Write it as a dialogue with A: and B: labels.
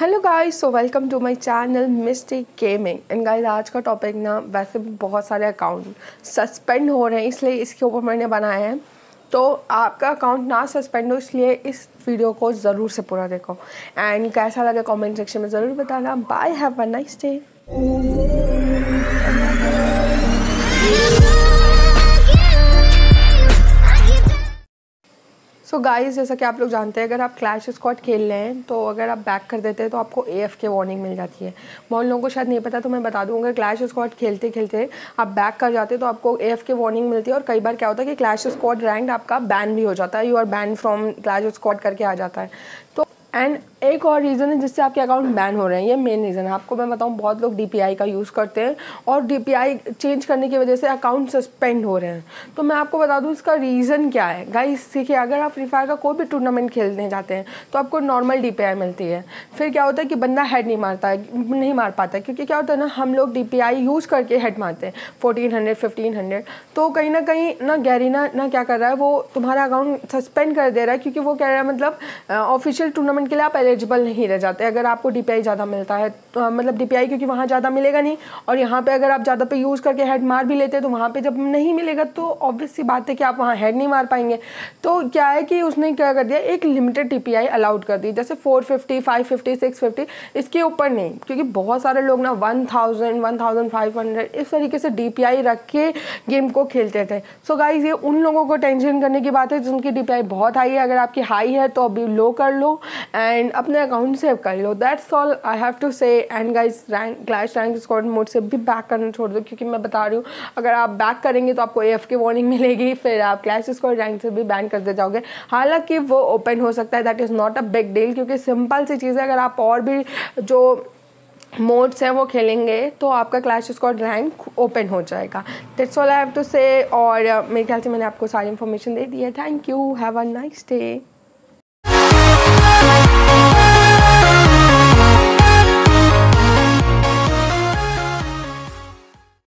A: hello guys so welcome to my channel mistake gaming and guys आज का topic ना वैसे भी बहुत सारे अकाउंट सस्पेंड हो रहे हैं इसलिए इसके ऊपर मैंने बनाया है तो आपका अकाउंट ना सस्पेंड हो इसलिए इस वीडियो को ज़रूर से पूरा देखो एंड कैसा लगा कमेंट सेक्शन में ज़रूर बताना bye have a nice day so so guys जैसा कि आप लोग जानते हैं अगर आप क्लैश स्कॉट खेल रहे हैं तो अगर आप बैक कर देते हैं तो आपको ए एफ के वार्निंग मिल जाती है बहुत लोगों को शायद नहीं पता तो मैं बता दूँ अगर क्लैश स्कॉट खेलते खेलते आप बैक कर जाते हैं तो आपको ए एफ के वार्निंग मिलती है और कई बार क्या होता है कि क्लैश स्कॉट रैंक आपका बैन भी हो जाता है you are ban from clash squad करके आ जाता है तो एंड एक और रीज़न है जिससे आपके अकाउंट बैन हो रहे हैं ये मेन रीज़न है आपको मैं बताऊँ बहुत लोग डी का यूज़ करते हैं और डी चेंज करने की वजह से अकाउंट सस्पेंड हो रहे हैं तो मैं आपको बता दूँ इसका रीज़न क्या है गाई देखिए अगर आप फ्री फायर का कोई भी टूर्नामेंट खेलने जाते हैं तो आपको नॉर्मल डी मिलती है फिर क्या होता है कि बंदा हेड नहीं मारता है नहीं मार पाता क्योंकि क्या होता है ना हम लोग डी यूज़ करके हेड मारते हैं फोर्टीन हंड्रेड फिफ्टीन हंड्रेड तो कहीं ना कहीं ना गैरीना ना क्या कर रहा है वो तुम्हारा अकाउंट सस्पेंड कर दे रहा है क्योंकि वो कह रहा है मतलब ऑफिशियल टूर्नामेंट के लिए आप एलिजिबल नहीं रह जाते अगर आपको डी ज़्यादा मिलता है तो, हाँ, मतलब डी क्योंकि वहाँ ज़्यादा मिलेगा नहीं और यहाँ पे अगर आप ज़्यादा पे यूज़ करके हेड मार भी लेते हैं तो वहाँ पर जब नहीं मिलेगा तो ऑब्वियस सी बात है कि आप वहाँ हेड नहीं मार पाएंगे तो क्या है कि उसने क्या कर दिया एक लिमिटेड डी अलाउड कर दी जैसे four fifty five fifty six fifty इसके ऊपर नहीं क्योंकि बहुत सारे लोग ना one thousand one thousand five hundred इस तरीके से डी रख के गेम को खेलते थे सो गाइज ये उन लोगों को टेंशन करने की बात है जिनकी डी बहुत हाई है अगर आपकी हाई है तो अभी लो कर लो एंड अपने अकाउंट सेव कर लो that's all I have to say and guys rank clash rank squad mode से भी बैक करना छोड़ दो क्योंकि मैं बता रही हूँ अगर आप बैक करेंगे तो आपको ए एफ की वार्निंग मिलेगी फिर आप क्लैश स्क्वाड रैंक से भी बैन कर दे जाओगे हालांकि वो ओपन हो सकता है that is not a big deal क्योंकि सिंपल सी चीज़ है अगर आप और भी जो मोड्स हैं वो खेलेंगे तो आपका क्लैश स्कॉट रैंक ओपन हो जाएगा that's all I have to say और मेरे ख्याल से मैंने आपको सारी इन्फॉर्मेशन दे दी है thank you have a nice day